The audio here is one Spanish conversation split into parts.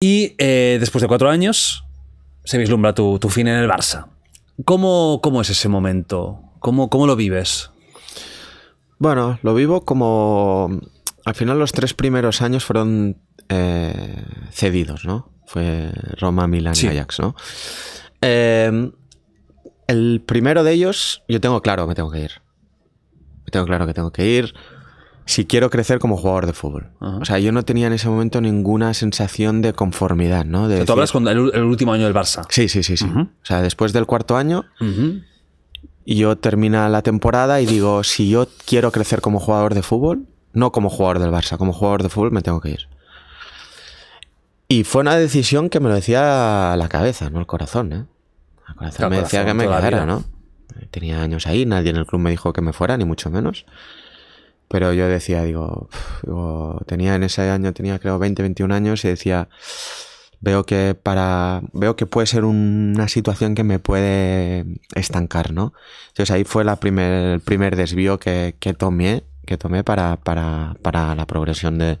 Y eh, después de cuatro años se vislumbra tu, fin en el Barça. ¿Cómo, ¿Cómo, es ese momento? ¿Cómo, ¿Cómo lo vives? Bueno, lo vivo como... Al final los tres primeros años fueron eh, cedidos, ¿no? Fue Roma, Milán y Ajax, ¿no? Em, el primero de ellos, yo tengo claro que tengo que ir. Tengo claro que tengo que ir si quiero crecer como jugador de fútbol. O sea, yo no tenía en ese momento ninguna sensación de conformidad, ¿no? De tú hablas con el, último año del Barça. Sí, sí, sí, sí. O sea, después del cuarto año, yo termina la temporada y digo, si yo quiero crecer como jugador de fútbol, no como jugador del Barça, como jugador de fútbol me tengo que ir. Y fue una decisión que me lo decía la cabeza, no el corazón, ¿eh? me decía que me quedara, ¿no? Tenía años ahí, nadie en el club me dijo que me fuera, ni mucho menos. Pero yo decía, digo, tenía en ese año, tenía creo 20, 21 años y decía, veo que para, veo que puede ser una situación que me puede estancar, ¿no? Entonces ahí fue la el primer desvío que, tomé que tomé para, para, para, la progresión de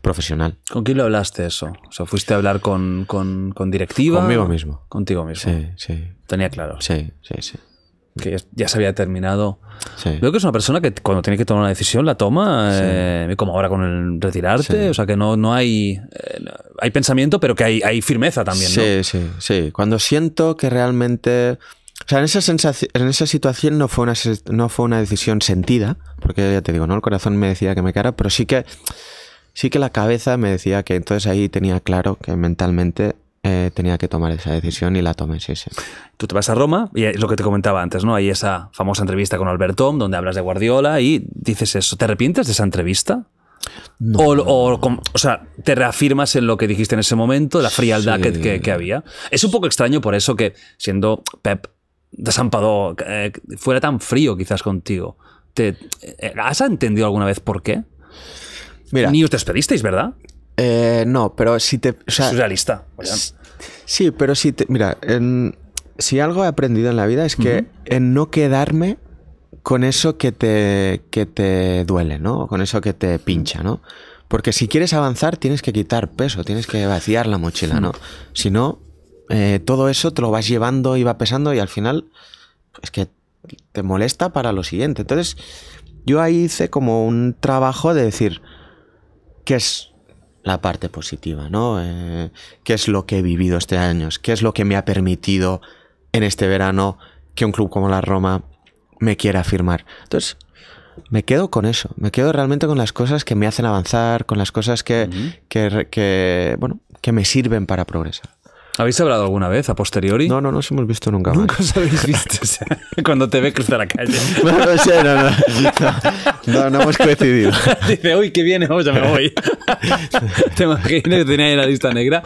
profesional. ¿Con quién lo hablaste eso? O sea, ¿fuiste a hablar con, directivo. con directiva? Conmigo mismo. Contigo mismo. Sí, sí. Tenía claro. Sí, sí, sí que ya se había terminado. creo Veo que es una persona que cuando tiene que tomar una decisión la toma, eh, como ahora con el retirarte, o sea que no, no hay, eh, hay pensamiento, pero que hay, firmeza también. Sí, sí, sí. Cuando siento que realmente... O sea, en esa, sensación, en esa situación no fue, una, no fue una decisión sentida, porque ya te digo, ¿no? El corazón me decía que me quedara, pero sí que, sí que la cabeza me decía que entonces ahí tenía claro que mentalmente eh, tenía que tomar esa decisión y la tomé, sí, sí. Tú te vas a Roma y es lo que te comentaba antes, ¿no? Hay esa famosa entrevista con Albertón donde hablas de Guardiola y dices eso. ¿Te arrepientes de esa entrevista? No. O, o, sea, te reafirmas en lo que dijiste en ese momento, la frialdad que, había. Es un poco extraño por eso que, siendo Pep de eh, fuera tan frío quizás contigo. ¿Te, eh, ¿Has entendido alguna vez por qué? Mira, Ni os despedisteis, ¿verdad? Eh, no, pero si te. O es realista. Sí, pero si te. Mira, si algo he aprendido en la vida es que en no quedarme con eso que te, que te duele, ¿no? Con eso que te pincha, ¿no? Porque si quieres avanzar tienes que quitar peso, tienes que vaciar la mochila, ¿no? Hmm. Si no, eh, todo eso te lo vas llevando y va pesando y al final es que te molesta para lo siguiente. Entonces, yo ahí hice como un trabajo de decir que es la parte positiva, ¿no? Eh, ¿Qué es lo que he vivido este año? ¿Qué es lo que me ha permitido en este verano que un club como la Roma me quiera firmar? Entonces, me quedo con eso, me quedo realmente con las cosas que me hacen avanzar, con las cosas que, bueno, que me sirven para progresar. ¿Habéis hablado alguna vez a posteriori? No, no no, nos hemos visto nunca más. Nunca os habéis visto. cuando te ve cruzar la calle. No, no sé, no, no. No, no hemos coincidido. Dice, uy, que viene, vamos, ya me voy. ¿Te imaginas que tenía ahí la lista negra?